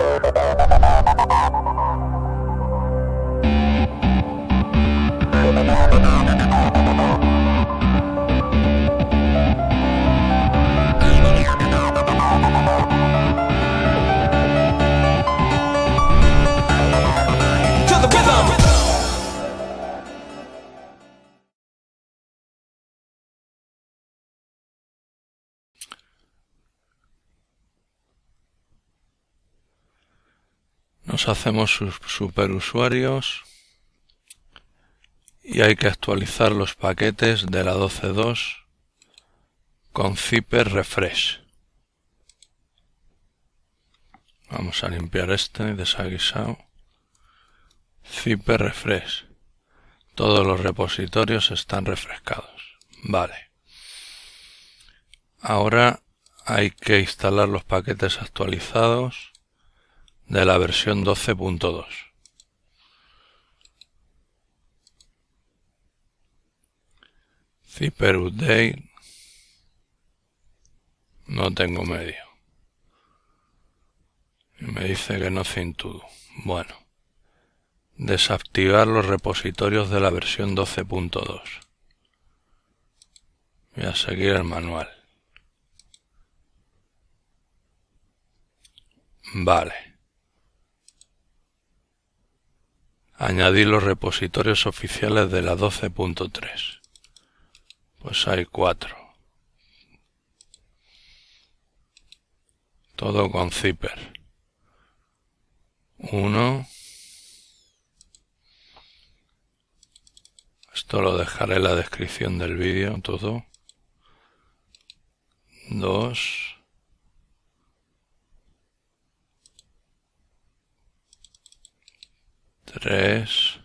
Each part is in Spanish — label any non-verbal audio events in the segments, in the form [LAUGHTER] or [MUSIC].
Thank you. hacemos superusuarios y hay que actualizar los paquetes de la 12.2 con Zipper Refresh. Vamos a limpiar este desaguisado. Zipper Refresh. Todos los repositorios están refrescados. Vale. Ahora hay que instalar los paquetes actualizados de la versión 12.2. Zipper update. No tengo medio. me dice que no cintudo. Bueno. Desactivar los repositorios de la versión 12.2. Voy a seguir el manual. Vale. añadir los repositorios oficiales de la 12.3 pues hay cuatro todo con zipper 1 esto lo dejaré en la descripción del vídeo todo 2 3.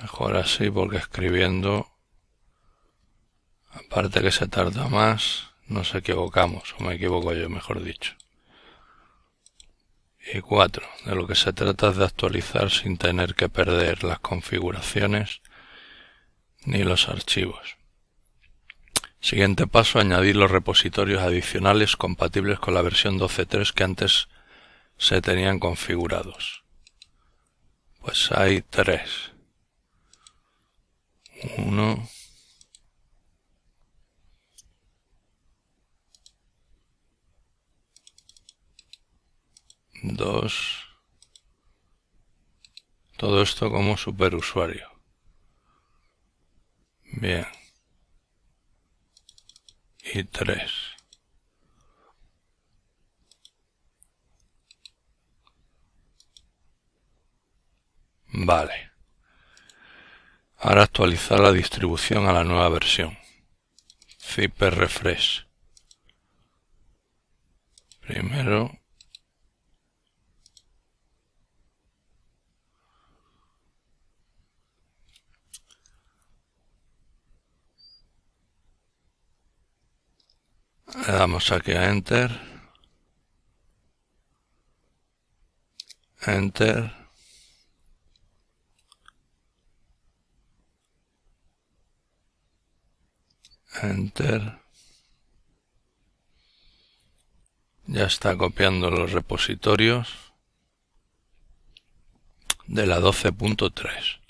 Mejor así porque escribiendo, aparte que se tarda más, nos equivocamos, o me equivoco yo, mejor dicho. Y 4. De lo que se trata es de actualizar sin tener que perder las configuraciones ni los archivos. Siguiente paso, añadir los repositorios adicionales compatibles con la versión 12.3 que antes se tenían configurados. Pues hay tres. Uno. Dos. Todo esto como superusuario. Bien. Y tres. Vale. Ahora actualizar la distribución a la nueva versión. Zipper refresh. Primero. Le damos aquí a Enter. Enter. enter ya está copiando los repositorios de la 12.3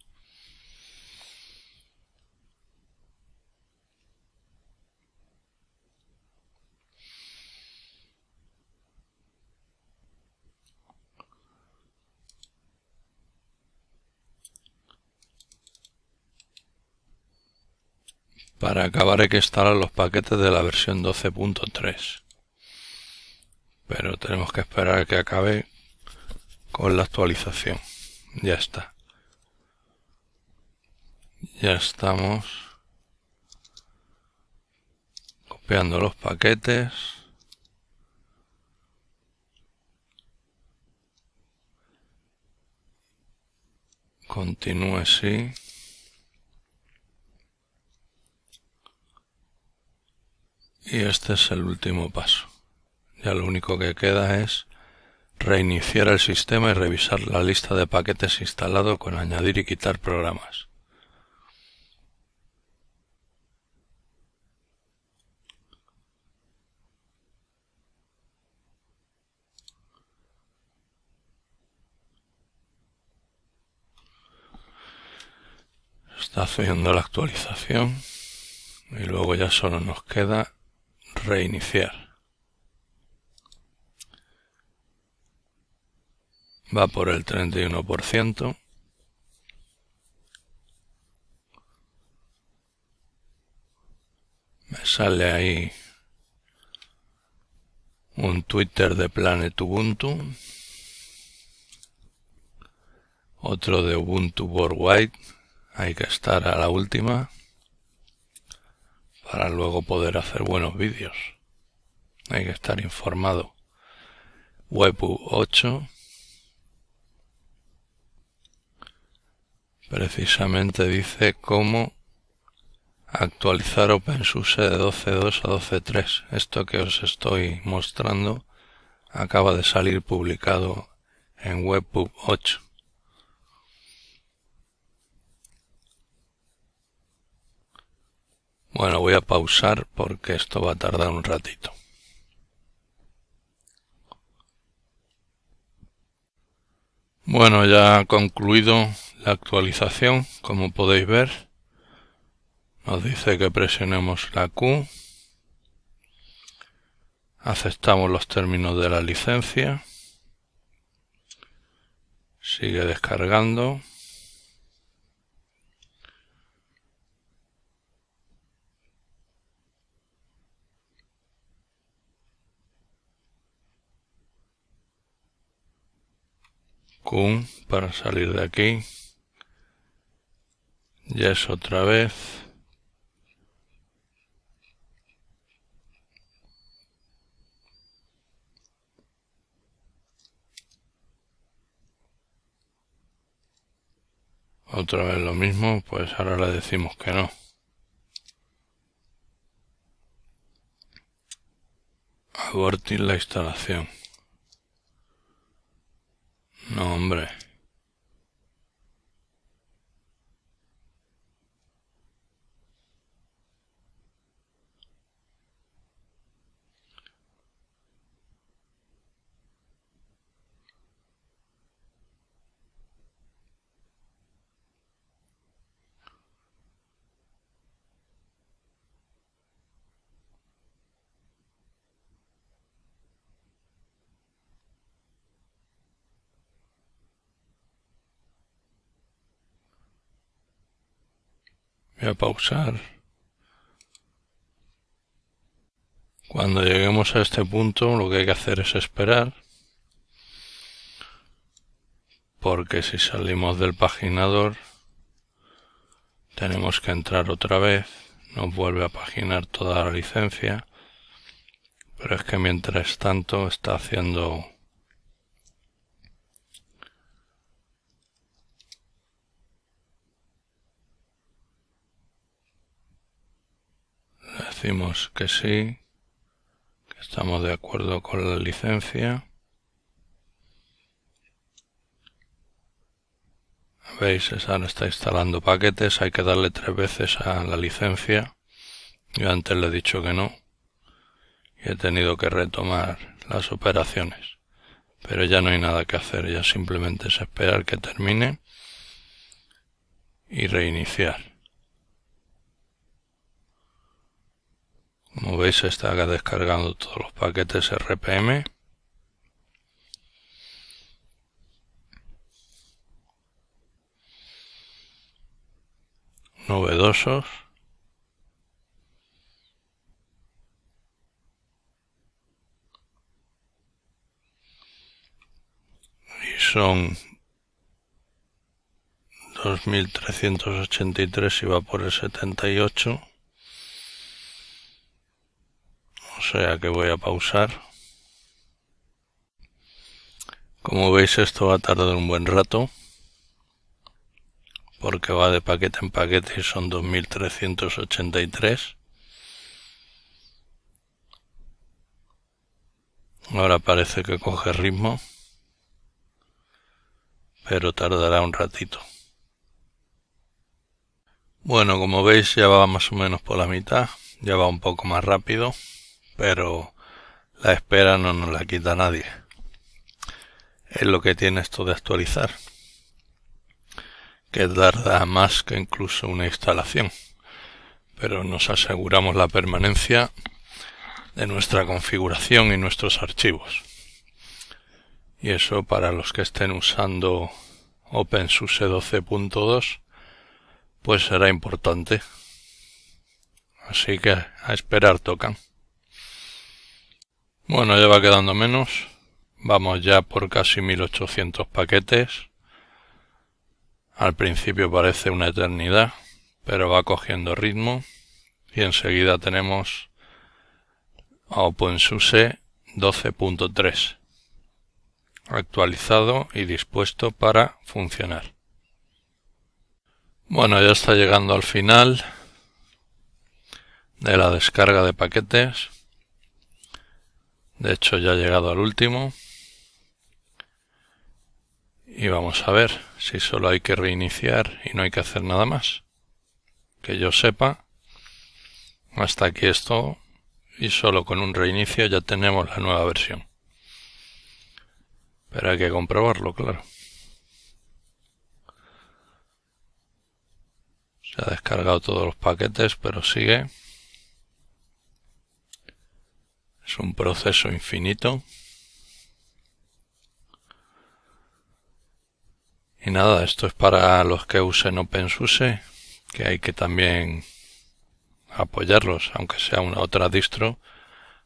Para acabar hay que instalar los paquetes de la versión 12.3. Pero tenemos que esperar a que acabe con la actualización. Ya está. Ya estamos copiando los paquetes. Continúe así. Y este es el último paso. Ya lo único que queda es reiniciar el sistema y revisar la lista de paquetes instalado con añadir y quitar programas. Está haciendo la actualización y luego ya solo nos queda reiniciar. Va por el 31%. Me sale ahí un Twitter de Planet Ubuntu, otro de Ubuntu Worldwide, hay que estar a la última para luego poder hacer buenos vídeos. Hay que estar informado. Web 8 precisamente dice cómo actualizar OpenSUSE de 12.2 a 12.3. Esto que os estoy mostrando acaba de salir publicado en Webpub 8. Bueno, voy a pausar porque esto va a tardar un ratito. Bueno, ya ha concluido la actualización, como podéis ver. Nos dice que presionemos la Q. Aceptamos los términos de la licencia. Sigue descargando. para salir de aquí. Ya es otra vez. Otra vez lo mismo, pues ahora le decimos que no. Abortir la instalación. No, hombre. pausar. Cuando lleguemos a este punto lo que hay que hacer es esperar. Porque si salimos del paginador tenemos que entrar otra vez. Nos vuelve a paginar toda la licencia. Pero es que mientras tanto está haciendo decimos que sí, que estamos de acuerdo con la licencia. Veis, ahora está instalando paquetes, hay que darle tres veces a la licencia. Yo antes le he dicho que no y he tenido que retomar las operaciones. Pero ya no hay nada que hacer, ya simplemente es esperar que termine y reiniciar. Como veis se está descargando todos los paquetes RPM. Novedosos. Y son 2383 y va por el 78. o sea que voy a pausar. Como veis esto va a tardar un buen rato porque va de paquete en paquete y son 2383. Ahora parece que coge ritmo, pero tardará un ratito. Bueno, como veis ya va más o menos por la mitad, ya va un poco más rápido pero la espera no nos la quita nadie. Es lo que tiene esto de actualizar, que tarda más que incluso una instalación, pero nos aseguramos la permanencia de nuestra configuración y nuestros archivos. Y eso para los que estén usando OpenSUSE 12.2, pues será importante. Así que a esperar tocan. Bueno, ya va quedando menos. Vamos ya por casi 1800 paquetes. Al principio parece una eternidad, pero va cogiendo ritmo. Y enseguida tenemos OpenSUSE 12.3 actualizado y dispuesto para funcionar. Bueno, ya está llegando al final de la descarga de paquetes. De hecho ya ha llegado al último. Y vamos a ver si solo hay que reiniciar y no hay que hacer nada más. Que yo sepa, hasta aquí esto Y solo con un reinicio ya tenemos la nueva versión. Pero hay que comprobarlo, claro. Se ha descargado todos los paquetes, pero sigue. Es un proceso infinito. Y nada, esto es para los que usen OpenSUSE, que hay que también apoyarlos, aunque sea una otra distro.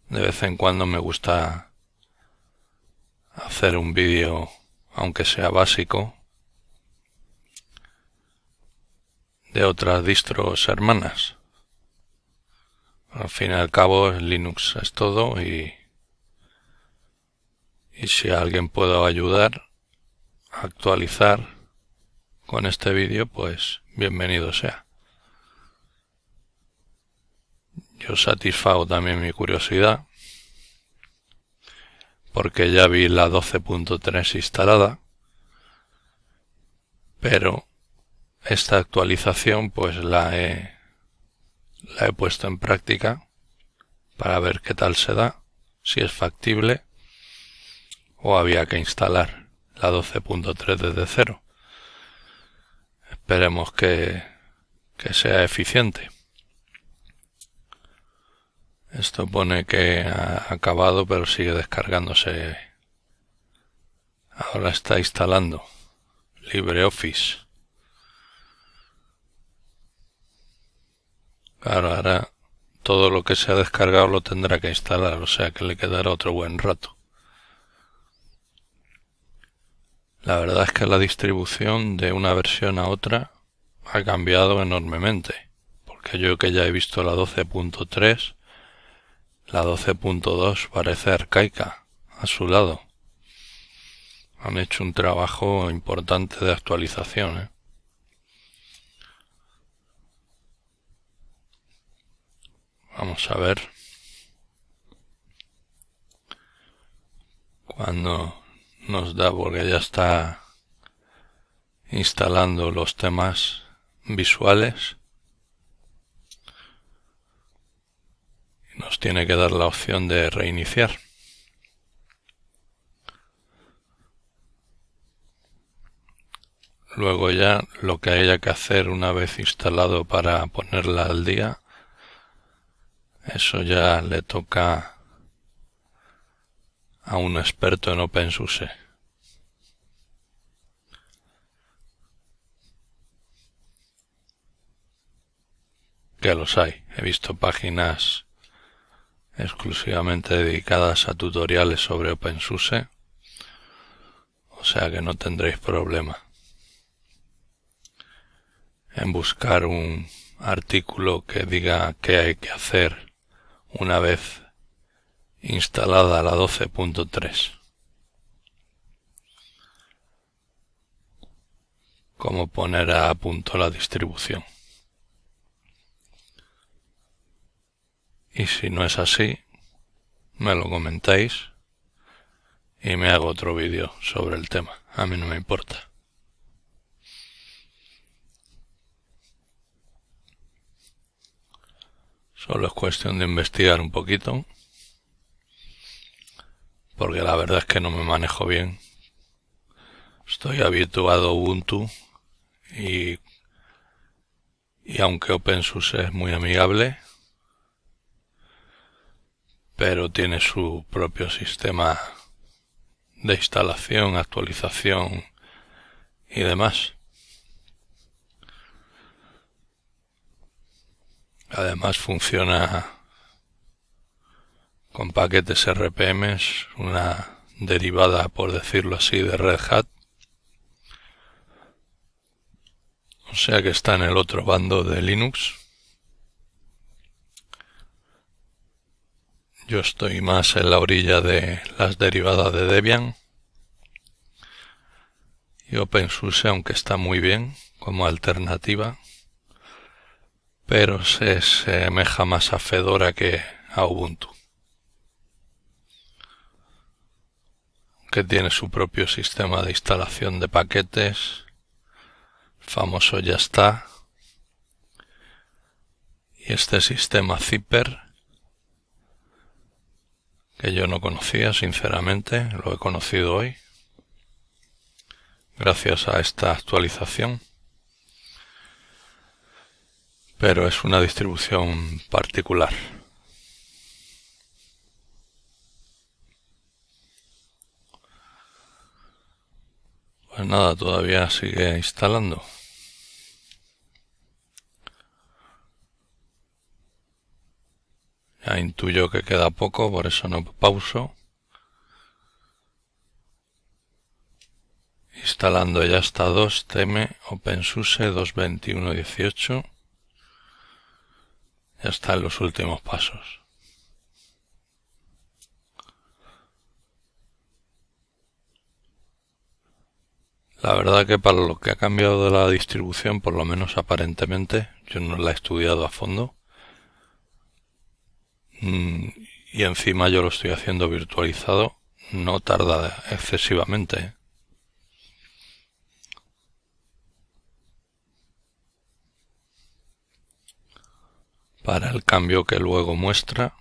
De vez en cuando me gusta hacer un vídeo, aunque sea básico, de otras distros hermanas. Al fin y al cabo, Linux es todo y, y si alguien puedo ayudar a actualizar con este vídeo, pues bienvenido sea. Yo satisfago también mi curiosidad porque ya vi la 12.3 instalada, pero esta actualización pues la he la he puesto en práctica para ver qué tal se da, si es factible o había que instalar la 12.3 desde cero. Esperemos que, que sea eficiente. Esto pone que ha acabado pero sigue descargándose. Ahora está instalando LibreOffice. ahora todo lo que se ha descargado lo tendrá que instalar, o sea que le quedará otro buen rato. La verdad es que la distribución de una versión a otra ha cambiado enormemente, porque yo que ya he visto la 12.3, la 12.2 parece arcaica a su lado. Han hecho un trabajo importante de actualización. ¿eh? Vamos a ver. Cuando nos da, porque ya está instalando los temas visuales. Nos tiene que dar la opción de reiniciar. Luego ya lo que haya que hacer una vez instalado para ponerla al día eso ya le toca a un experto en OpenSUSE. Que los hay. He visto páginas exclusivamente dedicadas a tutoriales sobre OpenSUSE. O sea que no tendréis problema en buscar un artículo que diga qué hay que hacer una vez instalada la 12.3. Cómo poner a punto la distribución. Y si no es así, me lo comentáis y me hago otro vídeo sobre el tema. A mí no me importa. Solo es cuestión de investigar un poquito. Porque la verdad es que no me manejo bien. Estoy habituado a Ubuntu y, y aunque OpenSUSE es muy amigable, pero tiene su propio sistema de instalación, actualización y demás. Además funciona con paquetes RPMs, una derivada, por decirlo así, de Red Hat. O sea que está en el otro bando de Linux. Yo estoy más en la orilla de las derivadas de Debian. Y OpenSUSE, aunque está muy bien como alternativa, pero se semeja más a Fedora que a Ubuntu. Que tiene su propio sistema de instalación de paquetes. Famoso ya está. Y este sistema Zipper, que yo no conocía, sinceramente, lo he conocido hoy, gracias a esta actualización pero es una distribución particular. Pues nada, todavía sigue instalando. Ya intuyo que queda poco, por eso no pauso. Instalando ya está 2 tm OpenSUSE 22118 está en los últimos pasos. La verdad que para lo que ha cambiado de la distribución, por lo menos aparentemente, yo no la he estudiado a fondo. Mm, y encima yo lo estoy haciendo virtualizado, no tarda excesivamente. ¿eh? para el cambio que luego muestra,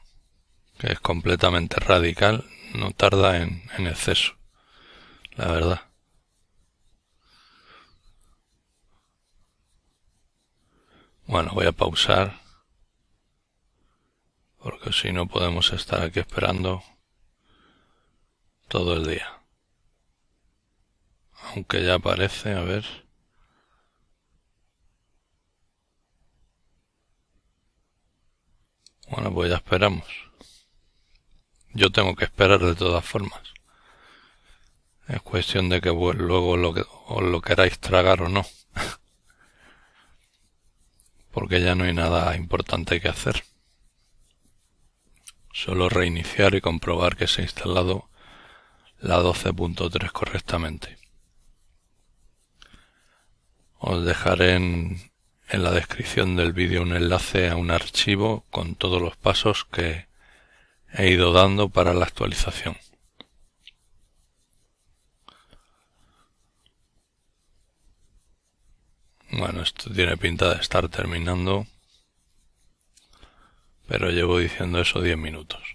que es completamente radical, no tarda en, exceso, la verdad. Bueno, voy a pausar, porque si no podemos estar aquí esperando todo el día. Aunque ya parece, a ver. Bueno, pues ya esperamos. Yo tengo que esperar de todas formas. Es cuestión de que luego lo que, os lo queráis tragar o no. [LAUGHS] Porque ya no hay nada importante que hacer. Solo reiniciar y comprobar que se ha instalado la 12.3 correctamente. Os dejaré en en la descripción del vídeo un enlace a un archivo con todos los pasos que he ido dando para la actualización. Bueno, esto tiene pinta de estar terminando, pero llevo diciendo eso 10 minutos.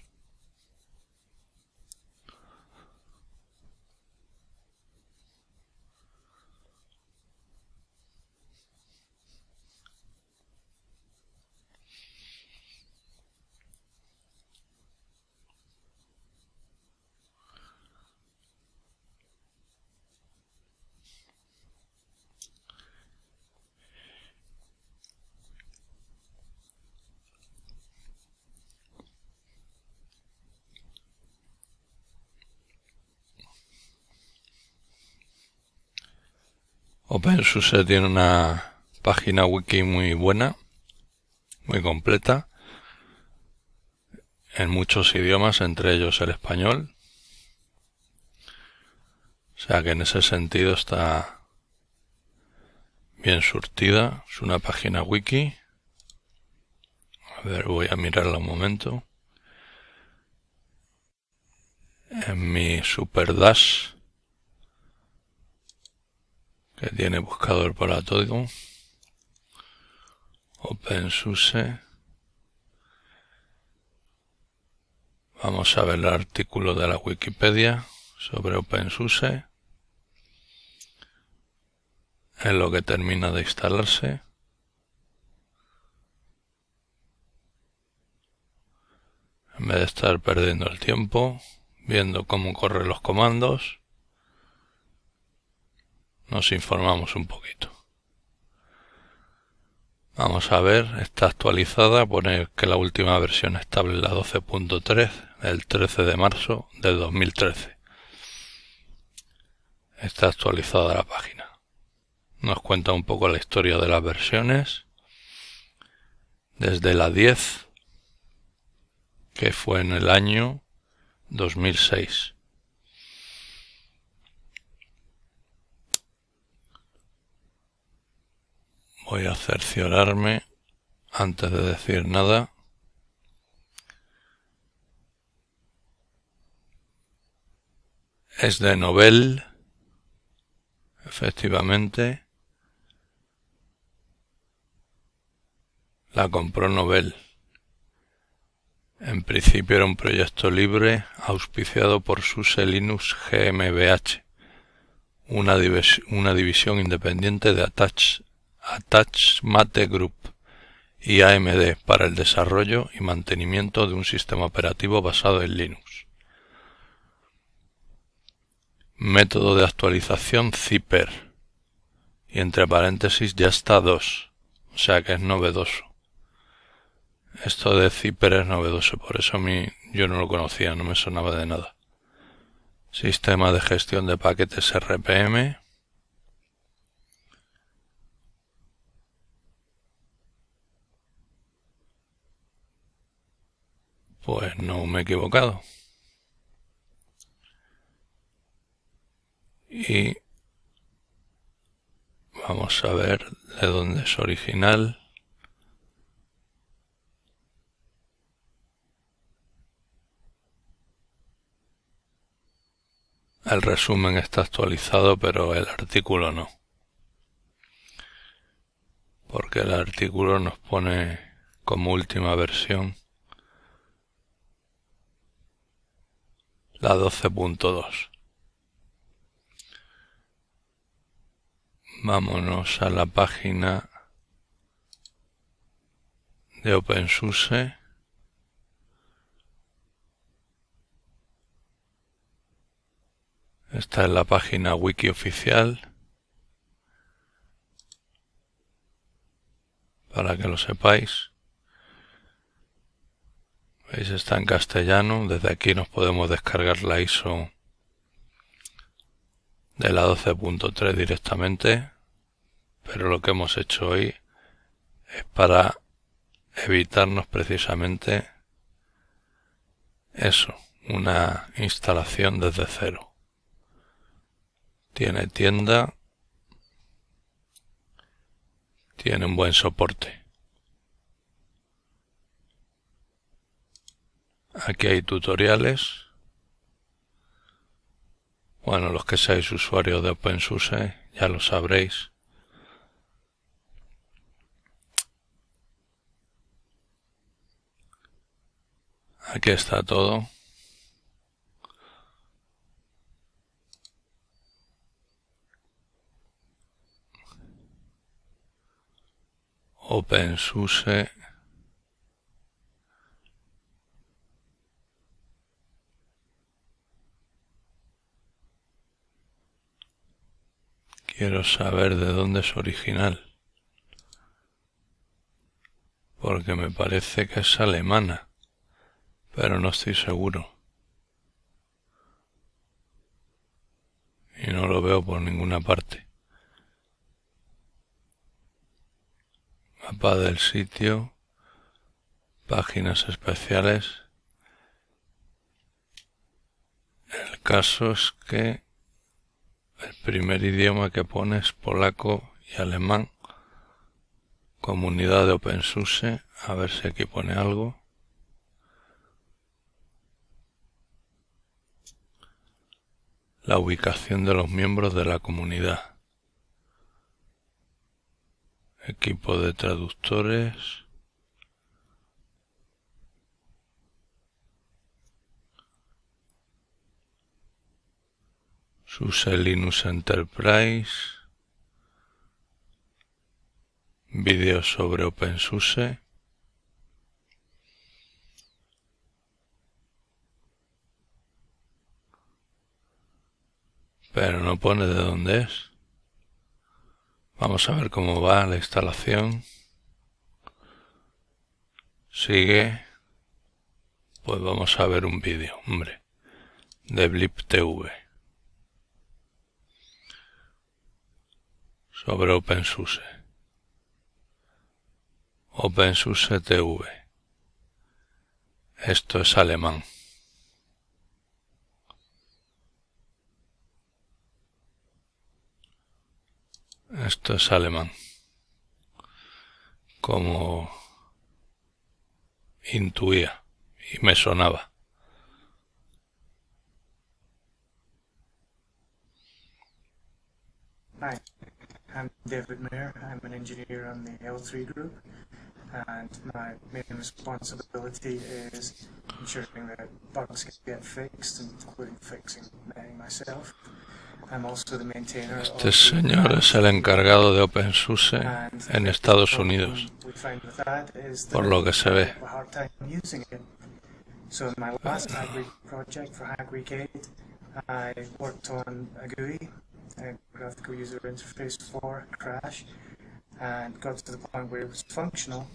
OpenSUSE tiene una página wiki muy buena, muy completa, en muchos idiomas, entre ellos el español. O sea que en ese sentido está bien surtida. Es una página wiki. A ver, voy a mirarla un momento. En mi Super Dash que tiene buscador para todo OpenSUSE vamos a ver el artículo de la Wikipedia sobre OpenSUSE ...en lo que termina de instalarse en vez de estar perdiendo el tiempo viendo cómo corren los comandos nos informamos un poquito. Vamos a ver, está actualizada, pone que la última versión estable es la 12.3 el 13 de marzo de 2013. Está actualizada la página. Nos cuenta un poco la historia de las versiones. Desde la 10, que fue en el año 2006. Voy a cerciorarme antes de decir nada. Es de Nobel, efectivamente. La compró Nobel. En principio era un proyecto libre auspiciado por SUSE Linux GmbH, una, una división independiente de Attach Attach Mate Group y AMD para el desarrollo y mantenimiento de un sistema operativo basado en Linux. Método de actualización Zipper. Y entre paréntesis ya está 2. O sea que es novedoso. Esto de Zipper es novedoso, por eso a mí yo no lo conocía, no me sonaba de nada. Sistema de gestión de paquetes RPM. Pues no me he equivocado. Y vamos a ver de dónde es original. El resumen está actualizado, pero el artículo no. Porque el artículo nos pone como última versión la 12.2. Vámonos a la página de OpenSUSE. Esta es la página wiki oficial. Para que lo sepáis. Veis, está en castellano. Desde aquí nos podemos descargar la ISO de la 12.3 directamente. Pero lo que hemos hecho hoy es para evitarnos precisamente eso, una instalación desde cero. Tiene tienda, tiene un buen soporte. Aquí hay tutoriales. Bueno, los que seáis usuarios de OpenSUSE ya lo sabréis. Aquí está todo. OpenSUSE Quiero saber de dónde es original. Porque me parece que es alemana, pero no estoy seguro. Y no lo veo por ninguna parte. Mapa del sitio, páginas especiales. El caso es que el primer idioma que pone es polaco y alemán. Comunidad de OpenSUSE, a ver si aquí pone algo. La ubicación de los miembros de la comunidad. Equipo de traductores. SUSE Linux Enterprise, Vídeo sobre OpenSUSE, pero no pone de dónde es. Vamos a ver cómo va la instalación. Sigue. Pues vamos a ver un vídeo, hombre, de Blip TV. sobre OpenSUSE. OpenSUSE TV. Esto es alemán. Esto es alemán. Como intuía y me sonaba. I'm David Mayer. I'm an engineer on the L3 group, and my main responsibility is ensuring that bugs get fixed, including fixing many myself. I'm also the maintainer este of señor the es el encargado de OpenSUSE en Estados Unidos, por lo que se ve. So in my last ah. project for HackRecade, I worked on a GUI a graphical user interface for Crash and got to the point where it was functional.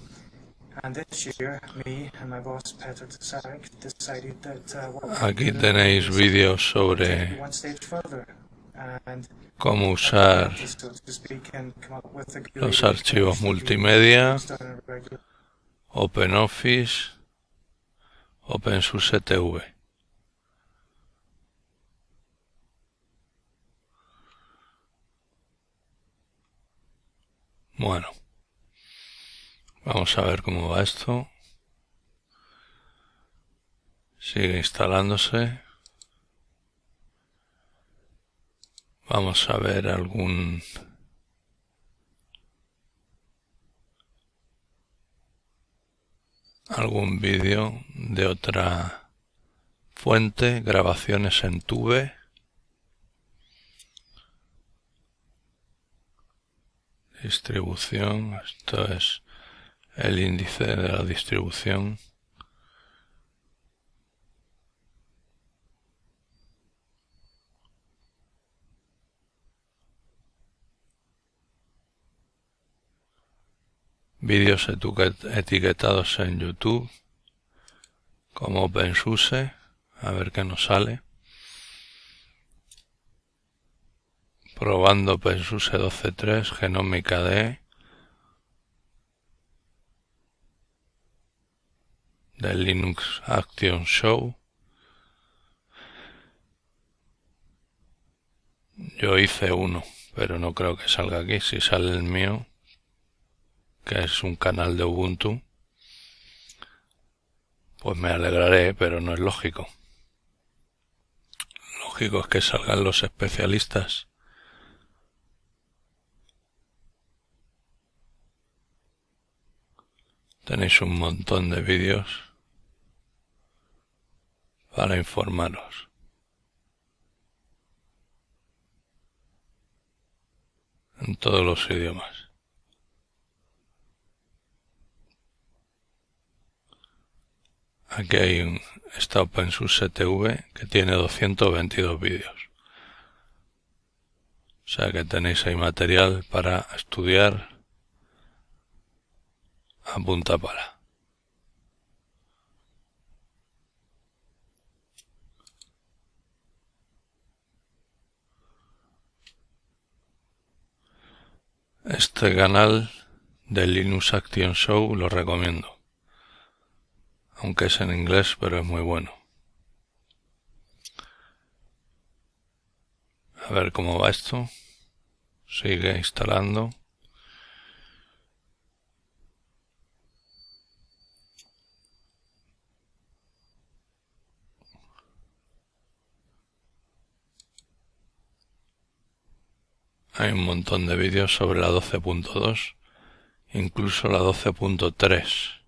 And this year, me and my boss, Peter Tesarek decided that, uh, what Aquí tenéis vídeos sobre cómo usar los archivos multimedia, OpenOffice, OpenSUSE TV. Bueno, vamos a ver cómo va esto. Sigue instalándose. Vamos a ver algún... algún vídeo de otra fuente, grabaciones en tube. distribución, esto es el índice de la distribución. Vídeos etiquetados en YouTube como OpenSUSE, a ver qué nos sale. probando PenSUSE 12.3, Genómica de... del Linux Action Show. Yo hice uno, pero no creo que salga aquí. Si sale el mío, que es un canal de Ubuntu, pues me alegraré, pero no es lógico. Lógico es que salgan los especialistas. Tenéis un montón de vídeos para informaros. En todos los idiomas. Aquí hay un, en OpenSUSE TV que tiene 222 vídeos. O sea que tenéis ahí material para estudiar a punta Este canal de Linux Action Show lo recomiendo. Aunque es en inglés, pero es muy bueno. A ver cómo va esto. Sigue instalando. hay un montón de vídeos sobre la 12.2, incluso la 12.3.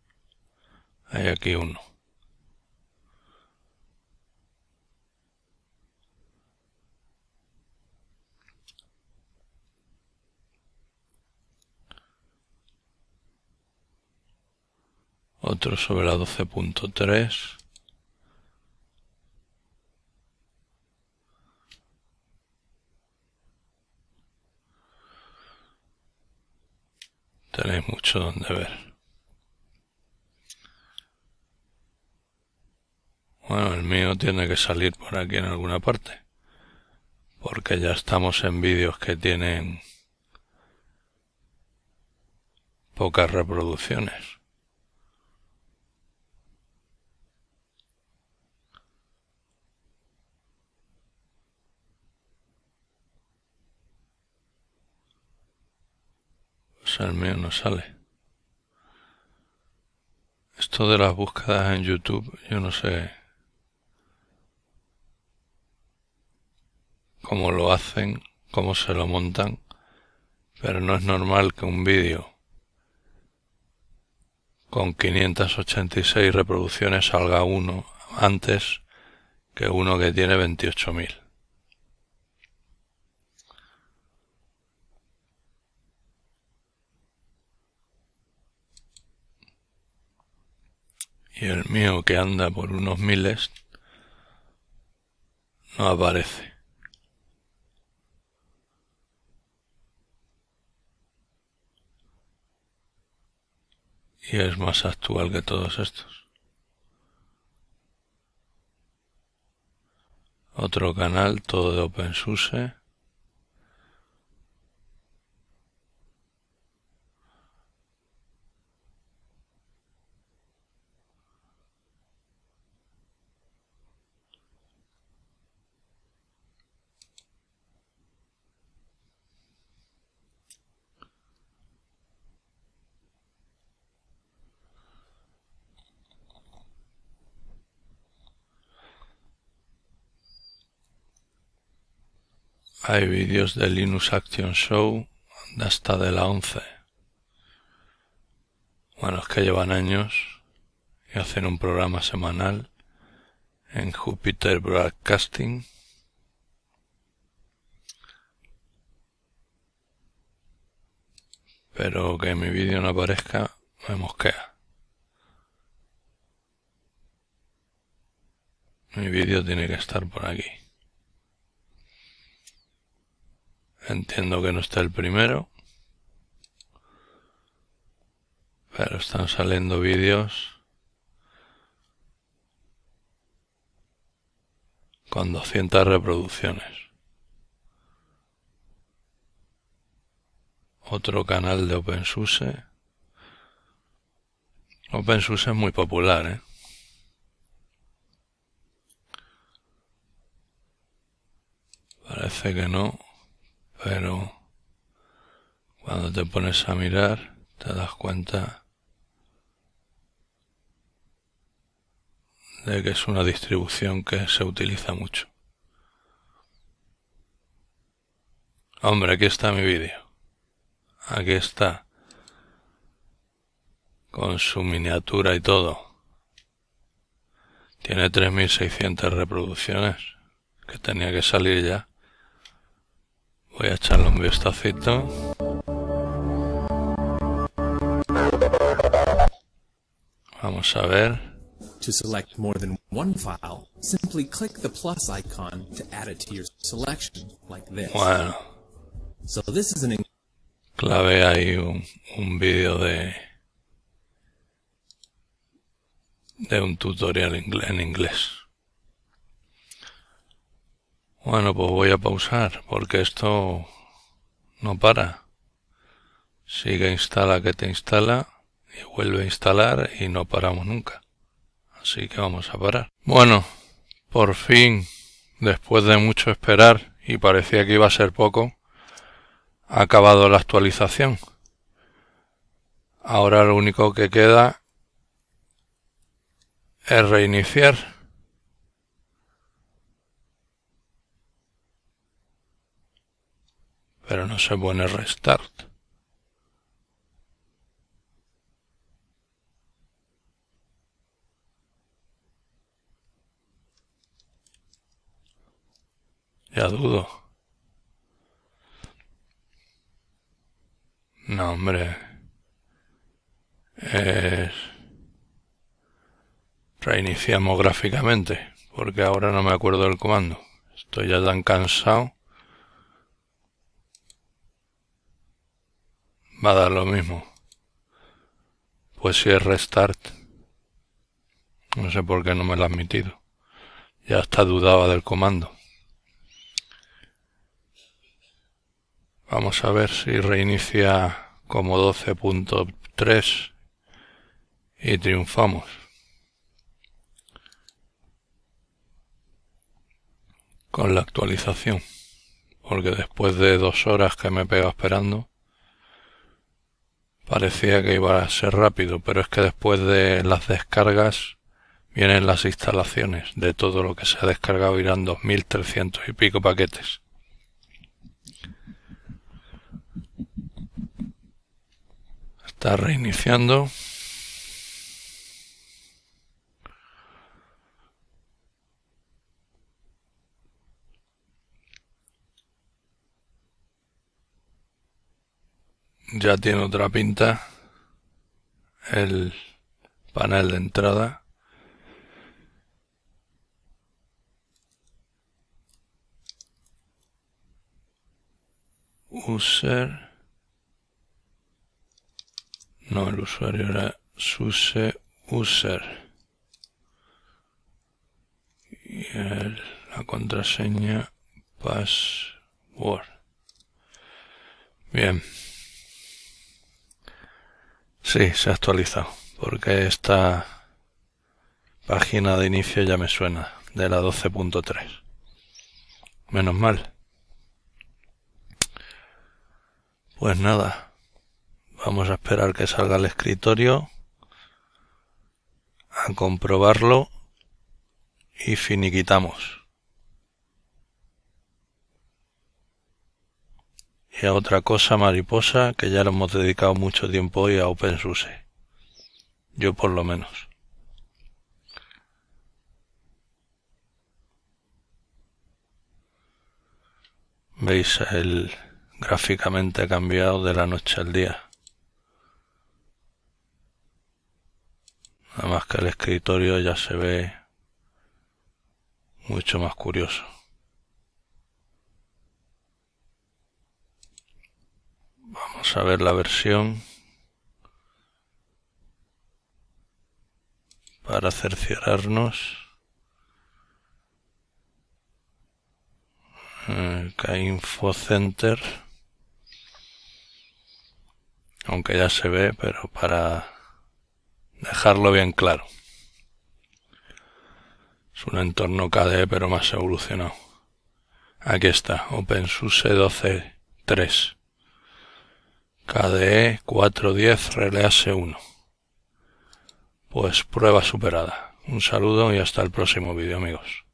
Hay aquí uno. Otro sobre la 12.3. tenéis mucho donde ver. Bueno, el mío tiene que salir por aquí en alguna parte. Porque ya estamos en vídeos que tienen pocas reproducciones. el mío no sale. Esto de las búsquedas en YouTube, yo no sé cómo lo hacen, cómo se lo montan, pero no es normal que un vídeo con 586 reproducciones salga uno antes que uno que tiene 28.000. y el mío que anda por unos miles no aparece. Y es más actual que todos estos. Otro canal, todo de OpenSUSE. Hay vídeos de Linux Action Show hasta de la 11. Bueno, es que llevan años y hacen un programa semanal en Jupiter Broadcasting. Pero que mi vídeo no aparezca me mosquea. Mi vídeo tiene que estar por aquí. Entiendo que no está el primero. Pero están saliendo vídeos. Con 200 reproducciones. Otro canal de OpenSUSE. OpenSUSE es muy popular, ¿eh? Parece que no pero cuando te pones a mirar te das cuenta de que es una distribución que se utiliza mucho. Hombre, aquí está mi vídeo. Aquí está. Con su miniatura y todo. Tiene 3.600 reproducciones. Que tenía que salir ya. Voy a echarle un vistacito. Vamos a ver. To select more than one file, simply click the plus icon to add it to your selection, like this. Bueno. So this is an clave ahí un, un vídeo de de un tutorial en inglés. Bueno, pues voy a pausar porque esto no para. Sigue instala que te instala y vuelve a instalar y no paramos nunca. Así que vamos a parar. Bueno, por fin, después de mucho esperar y parecía que iba a ser poco, ha acabado la actualización. Ahora lo único que queda es reiniciar. Pero no se pone restart. Ya dudo. No, hombre. Es... Reiniciamos gráficamente, porque ahora no me acuerdo del comando. Estoy ya tan cansado va a dar lo mismo. Pues si es restart. No sé por qué no me lo ha admitido. Ya hasta dudaba del comando. Vamos a ver si reinicia como 12.3 y triunfamos. Con la actualización. Porque después de dos horas que me pego esperando, Parecía que iba a ser rápido, pero es que después de las descargas vienen las instalaciones. De todo lo que se ha descargado irán 2.300 y pico paquetes. Está reiniciando. ya tiene otra pinta el panel de entrada user no el usuario era suse user y la contraseña password bien Sí, se ha actualizado, porque esta página de inicio ya me suena, de la 12.3. Menos mal. Pues nada, vamos a esperar que salga el escritorio, a comprobarlo y finiquitamos. y a otra cosa mariposa que ya lo hemos dedicado mucho tiempo hoy a OpenSUSE. Yo por lo menos. Veis, el gráficamente cambiado de la noche al día. Nada más que el escritorio ya se ve mucho más curioso. Vamos a ver la versión para cerciorarnos. Kinfo Info Center. Aunque ya se ve, pero para dejarlo bien claro. Es un entorno KDE pero más evolucionado. Aquí está, OpenSUSE 12.3. KDE 410 Release 1. Pues prueba superada. Un saludo y hasta el próximo vídeo amigos.